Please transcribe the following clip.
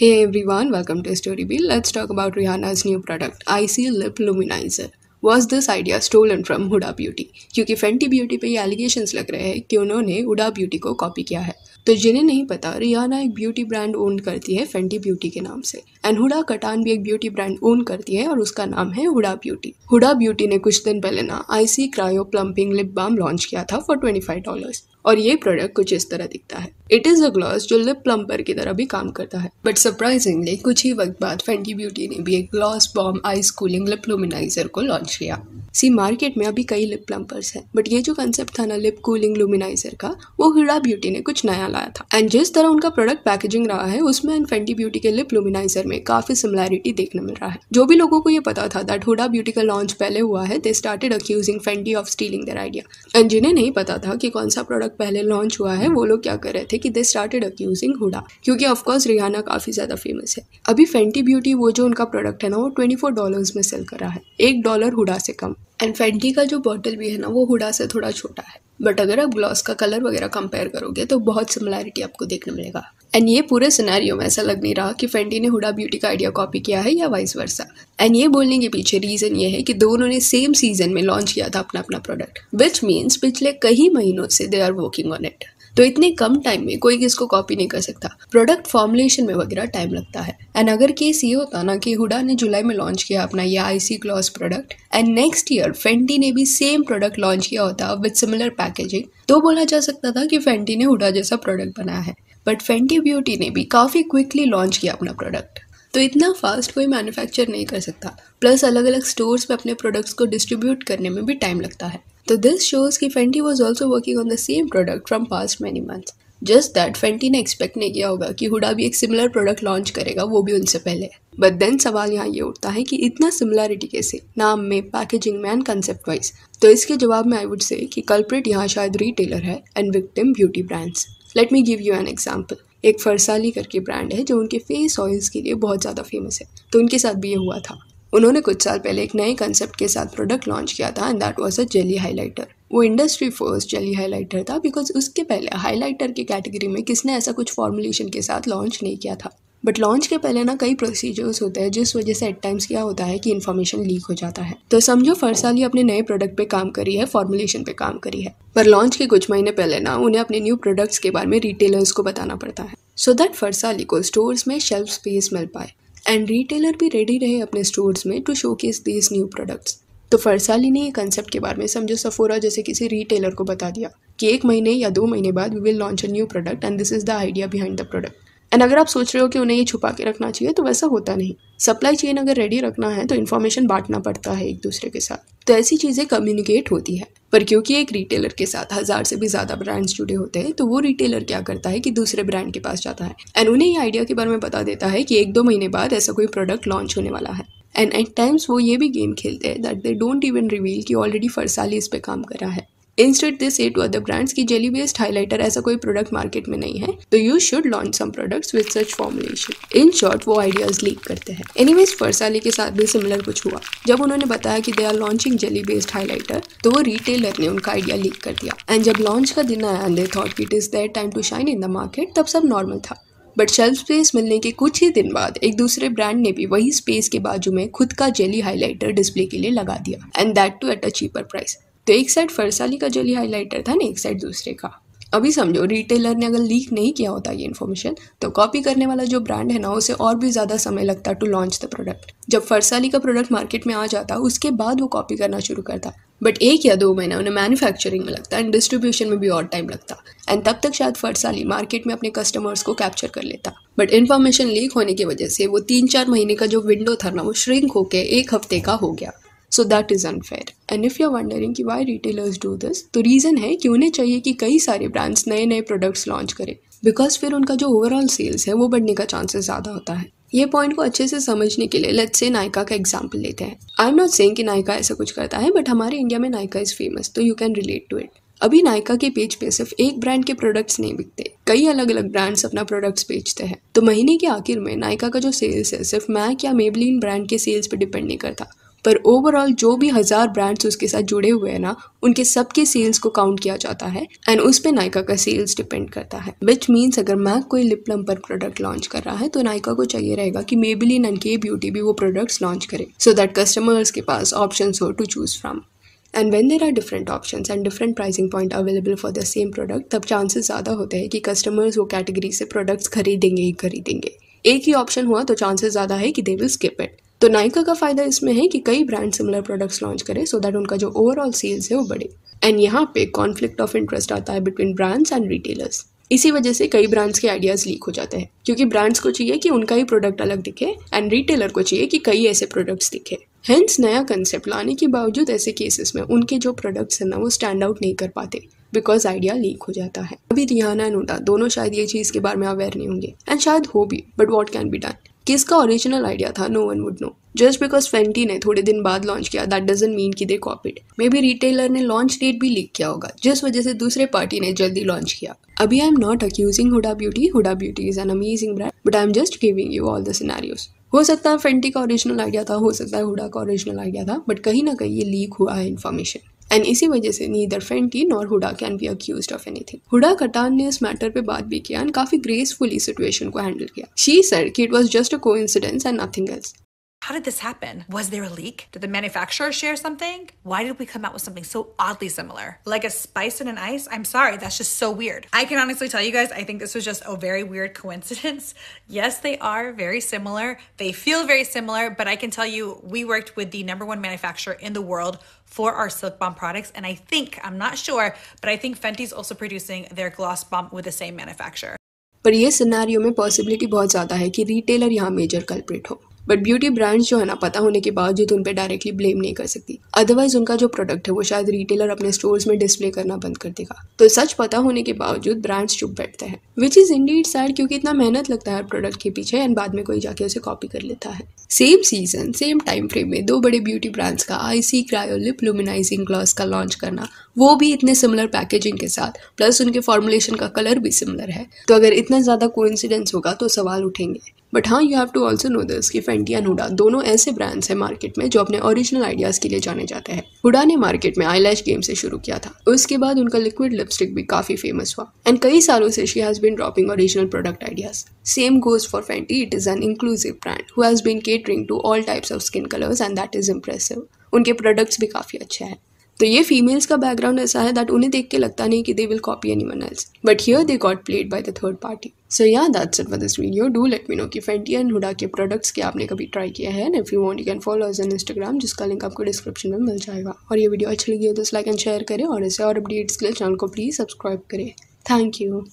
Hey everyone, welcome to Story StoryBee. Let's talk about Rihanna's new product, IC Lip Luminizer. Was this idea stolen from Huda Beauty? क्योंकि Fenty Beauty पे ये allegations लग रहे हैं कि उन्होंने Huda Beauty को copy किया है तो जिन्हें नहीं पता रियाना एक ब्यूटी ब्रांड ओन करती है फैंटी ब्यूटी के नाम से एंड हुडा कटान भी एक ब्यूटी ब्रांड ओन करती है और उसका नाम है हुडा ब्यूटी हुडा ब्यूटी ने कुछ दिन पहले ना icy cryo plumping lip balm launch किया था फॉर ट्वेंटी फाइव डॉलर्स और ये प्रोडक्ट कुछ इस तरह दिखता है इट इज़ अ ग्लॉस जो लिप प्लम्पर की तरह भी काम करता है बट सरप्राइजिंगली कुछ ही वक्त बाद फेंटी ब्यूटी ने भी एक gloss bomb ice cooling lip luminizer को लॉन्च किया सी मार्केट में अभी कई लिप प्लम्पर्स हैं बट ये जो कंसेप्ट था ना लिप कूलिंग लुमिनाइजर का वो हिडा ब्यूटी ने कुछ नया लाया था एंड जिस तरह उनका प्रोडक्ट पैकेजिंग रहा है उसमें एंड फेंटी ब्यूटी के लिप लुमिनाइजर में काफी सिमिलैरिटी देखने मिल रहा है जो भी लोगों को ये पता था दैट हुडा ब्यूटी का लॉन्च पहले हुआ है they started accusing Fenty of stealing their idea and जिन्हें नहीं पता था कि कौन सा प्रोडक्ट पहले लॉन्च हुआ है वो लोग क्या कर रहे थे कि दे स्टार्टेड अक्यूजिंग हुडा क्योंकि ऑफकोर्स रिहाना काफी ज्यादा फेमस है अभी फेंटी ब्यूटी वो जो उनका प्रोडक्ट है ना वो ट्वेंटी फोर डॉलर में सेल करा है एक डॉलर हुडा से कम एंड फेंटी का जो बॉटल भी है ना वो हुडा से थोड़ा छोटा है बट अगर आप ग्लॉस का कलर वगैरह कंपेयर करोगे तो बहुत सिमिलैरिटी आपको देखने मिलेगा एंड ये पूरे सिनेरियो में ऐसा लग नहीं रहा कि फेंटी ने हुडा ब्यूटी का आइडिया कॉपी किया है या वाइस वर्सा एंड ये बोलने के पीछे रीज़न ये है कि दोनों ने सेम सीजन में लॉन्च किया था अपना अपना प्रोडक्ट विच मीन्स पिछले कई महीनों से they are working on it तो इतने कम टाइम में कोई किसको कॉपी नहीं कर सकता प्रोडक्ट फॉर्मुलेशन में वगैरह टाइम लगता है एंड अगर केस ये होता ना कि हुडा ने जुलाई में लॉन्च किया अपना ये icy gloss product and next year Fenty ने भी सेम प्रोडक्ट लॉन्च किया होता विद सिमिलर पैकेजिंग तो बोला जा सकता था कि फेंटी ने हुडा जैसा प्रोडक्ट बनाया है बट फेंटी ब्यूटी ने भी काफ़ी क्विकली लॉन्च किया अपना प्रोडक्ट तो इतना फास्ट कोई मैन्युफैक्चर नहीं कर सकता प्लस अलग अलग स्टोर्स में अपने प्रोडक्ट्स को डिस्ट्रीब्यूट करने में भी टाइम लगता है तो दिस शोज कि Fenty was also working on the same product from past many month just that Fenty ने एक्सपेक्ट नहीं किया होगा कि हुडा भी एक सिमिलर प्रोडक्ट लॉन्च करेगा वो भी उनसे पहले बट देन सवाल यहाँ ये उठता है कि इतना सिमिलरिटी कैसे नाम में पैकेजिंग में एंड कंसेप्ट वाइज तो इसके जवाब में आई वुड से कि कल्प्रिट यहाँ शायद रिटेलर है and victim beauty brands let me give you an example एक फरसाली करके ब्रांड है जो उनके फेस ऑयल्स के लिए बहुत ज़्यादा फेमस है तो उनके साथ भी ये हुआ था उन्होंने कुछ साल पहले एक नए कंसेप्ट के साथ प्रोडक्ट लॉन्च किया था and that was a jelly highlighter वो इंडस्ट्री फर्स्ट जेली हाइलाइटर था बिकॉज उसके पहले हाइलाइटर के कैटेगरी में किसने ऐसा कुछ फॉर्मुलेशन के साथ लॉन्च नहीं किया था बट लॉन्च के पहले ना कई प्रोसीजर्स होते हैं जिस वजह से एट टाइम्स क्या होता है कि इन्फॉर्मेशन लीक हो जाता है तो समझो फरसाली अपने नए प्रोडक्ट पे काम करी है फॉर्मुलेशन पे काम करी है पर लॉन्च के कुछ महीने पहले ना उन्हें अपने न्यू प्रोडक्ट्स के बारे में रिटेलर्स को बताना पड़ता है सो दैट फरसाली को स्टोर्स में शेल्फ स्पेस मिल पाए एंड रिटेलर भी रेडी रहे अपने स्टोर्स में to showcase these new products तो फरसाली ने ये कंसेप्ट के बारे में समझो सफोरा जैसे किसी रिटेलर को बता दिया कि एक महीने या दो महीने बाद we will launch a new product and this is the idea behind the product and अगर आप सोच रहे हो कि उन्हें ये छुपा के रखना चाहिए तो वैसा होता नहीं सप्लाई चेन अगर रेडी रखना है तो इन्फॉर्मेशन बांटना पड़ता है एक दूसरे के साथ तो ऐसी चीज़ें कम्युनिकेट होती है पर क्योंकि एक रिटेलर के साथ हज़ार से भी ज़्यादा ब्रांड्स जुड़े होते हैं तो वो रिटेलर क्या करता है कि दूसरे ब्रांड के पास जाता है एंड उन्हें ये आइडिया के बारे में बता देता है कि एक दो महीने बाद ऐसा कोई प्रोडक्ट लॉन्च होने वाला है एंड एट टाइम्स वो ये भी गेम खेलते हैं that they don't even reveal कि ऑलरेडी फरसाली इस पर काम करा है instead this say to other brands की जेली बेस्ड हाईलाइटर ऐसा कोई प्रोडक्ट मार्केट में नहीं है तो you should launch some products with such formulation in short वो आइडियाज लीक करते हैं एनीवेज फरसाली के साथ भी सिमिलर कुछ हुआ जब उन्होंने बताया कि they are launching jelly based highlighter तो वो रिटेलर ने उनका आइडिया लीक कर दिया एंड जब लॉन्च का दिन आया they thought it is their time to shine in the market तब सब नॉर्मल था बट शेल्फ स्पेस मिलने के कुछ ही दिन बाद एक दूसरे ब्रांड ने भी वही स्पेस के बाजू में खुद का जेली हाईलाइटर डिस्प्ले के लिए लगा दिया and that too at a cheaper price तो एक साइड फरसाली का जली हाईलाइटर था ना एक साइड दूसरे का अभी समझो रिटेलर ने अगर लीक नहीं किया होता ये इन्फॉर्मेशन तो कॉपी करने वाला जो ब्रांड है ना उसे और भी ज़्यादा समय लगता टू लॉन्च द प्रोडक्ट जब फरसाली का प्रोडक्ट मार्केट में आ जाता उसके बाद वो कॉपी करना शुरू करता बट एक या दो महीना उन्हें मैन्युफैक्चरिंग में लगता एंड डिस्ट्रीब्यूशन में भी और टाइम लगता एंड तब तक शायद फरसाली मार्केट में अपने कस्टमर्स को कैप्चर कर लेता बट इन्फॉर्मेशन लीक होने की वजह से वो तीन चार महीने का जो विंडो था ना वो श्रिंक होकर एक हफ्ते का हो गया so that is unfair and if you are wondering कि वाई रिटेलर्स डू दिस तो रीज़न है कि उन्हें चाहिए कि कई सारे ब्रांड्स नए नए प्रोडक्ट्स लॉन्च करें बिकॉज फिर उनका जो ओवरऑल सेल्स है वो बढ़ने का चांसेस ज़्यादा होता है ये पॉइंट को अच्छे से समझने के लिए लेट से नायका का एग्जाम्पल लेते हैं आई एम नॉट सेइंग कि नायका ऐसा कुछ करता है बट हमारे इंडिया में नायका इज़ फेमस तो you can relate to it अभी नायका के पेज पे सिर्फ एक ब्रांड के प्रोडक्ट्स नहीं बिकते कई अलग अलग ब्रांड्स अपना प्रोडक्ट्स बेचते हैं तो महीने के आखिर में नायका का जो सेल्स है सिर्फ मैक या मेबलिन ब्रांड के सेल्स पर डिपेंड नहीं करता पर ओवरऑल जो भी हज़ार ब्रांड्स उसके साथ जुड़े हुए हैं ना उनके सबके सेल्स को काउंट किया जाता है एंड उस पर नायका का सेल्स डिपेंड करता है विच मीन्स अगर मैं कोई लिप लम्पर प्रोडक्ट लॉन्च कर रहा है तो नायका को चाहिए रहेगा कि may Maybelline and Kay beauty भी वो प्रोडक्ट्स लॉन्च करे सो दैट कस्टमर्स के पास ऑप्शन हो to choose from and when there are different option and different pricing point available for the same product तब चांसेस ज़्यादा होते हैं कि कस्टमर्स वो कैटेगरी से प्रोडक्ट्स खरीदेंगे ही खरीदेंगे एक ही ऑप्शन हुआ तो चांसेस ज़्यादा है कि दे विल स्किप इट तो नाइका का फ़ायदा इसमें है कि कई ब्रांड सिमिलर प्रोडक्ट्स लॉन्च करें सो दैट उनका जो ओवरऑल सेल्स है वो बढ़े एंड यहाँ पे कॉन्फ्लिक्ट ऑफ इंटरेस्ट आता है बिटवीन ब्रांड्स एंड रिटेलर्स इसी वजह से कई ब्रांड्स के आइडियाज़ लीक हो जाते हैं क्योंकि ब्रांड्स को चाहिए कि उनका ही प्रोडक्ट अलग दिखे एंड रिटेलर को चाहिए कि कई ऐसे प्रोडक्ट्स दिखे हेंस नया कंसेप्ट लाने के बावजूद ऐसे केसेस में उनके जो प्रोडक्ट्स हैं ना वो स्टैंड आउट नहीं कर पाते बिकॉज आइडिया लीक हो जाता है अभी रिहाना एंड दोनों शायद ये चीज़ के बारे में अवेयर नहीं होंगे एंड शायद हो भी but what can be done किसका ओरिजिनल आइडिया था no one would know just because Fenty ने थोड़े दिन बाद लॉन्च किया दैट डजेंट मीन की they copied may be retailer ने लॉन्च डेट भी लीक किया होगा जिस वजह से दूसरे पार्टी ने जल्दी लॉन्च किया अभी I am not accusing Huda beauty Huda beauty is an amazing brand but I am just giving you all the हो सकता है फेंटी का ओरिजिनल आइडिया था हो सकता है हुडा का ओरिजिनल आइडिया था बट कहीं ना कहीं ये लीक हुआ है इन्फॉर्मेशन एंड इसी वजह से neither Fenty nor Huda can be accuse of anything Huda Kattan ने इस मैटर पे बात भी किया एंड काफी ग्रेसफुली सिचुएशन को हैंडल किया शी सर कि it was just a coincidence and nothing else How did this happen? Was there a leak? Did the manufacturer share something? Why did we come out with something so oddly similar? Like a spice and an ice? I'm sorry, that's just so weird. I can honestly tell you guys, I think this was just a very weird coincidence. Yes, they are very similar. They feel very similar, but I can tell you, we worked with the number one manufacturer in the world for our Silk Bomb products. And I think, I'm not sure, but I think Fenty's also producing their Gloss Bomb with the same manufacturer. पर ये सिनारियों में possibility बहुत ज़्यादा that the retailer यहाँ major culprit but beauty brands जो है ना पता होने के बावजूद उन पर डायरेक्टली ब्लेम नहीं कर सकती अदरवाइज उनका जो प्रोडक्ट है वो शायद रिटेलर अपने स्टोर्स में डिस्प्ले करना बंद कर देगा तो सच पता होने के बावजूद ब्रांड्स चुप बैठते हैं विच इज इंडीड सैड क्योंकि इतना मेहनत लगता है प्रोडक्ट के पीछे एंड बाद में कोई जाके उसे कॉपी कर लेता है same season same time frame में दो बड़े ब्यूटी ब्रांड्स का आईसी क्रायोलिप लुमिनाइजिंग ग्लॉस का लॉन्च करना वो भी इतने सिमिलर पैकेजिंग के साथ प्लस उनके फॉर्मुलेशन का कलर भी सिमिलर है तो अगर इतना ज़्यादा कोइंसिडेंस होगा तो सवाल उठेंगे बट हाँ you have to also know this कि फेंटी एंड हुडा दोनों ऐसे ब्रांड्स हैं मार्केट में जो अपने ओरिजिनल आइडियाज़ के लिए जाने जाते हैं हुडा ने मार्केट में आई गेम से शुरू किया था उसके बाद उनका लिक्विड लिपस्टिक भी काफ़ी फेमस हुआ एंड कई सालों से she has been dropping original product ideas same goes for Fenty it is an inclusive brand who has been catering to all types of skin colours and that is impressive उनके products भी काफ़ी अच्छे हैं तो ये females का background ऐसा है दैट उन्हें देख के लगता नहीं कि they will copy anyone else but here they got played by the third party so yeah that's it for this video do let me know कि फेंटी एंड हुडा के प्रोडक्ट्स के आपने कभी ट्राई किया है if you want you can follow us on Instagram जिसका link आपको description में मिल जाएगा और ये वीडियो अच्छी लगी हो तो लाइक एंड शेयर करें और ऐसे और अपडेट्स के लिए चैनल को प्लीज़ सब्सक्राइब करें थैंक यू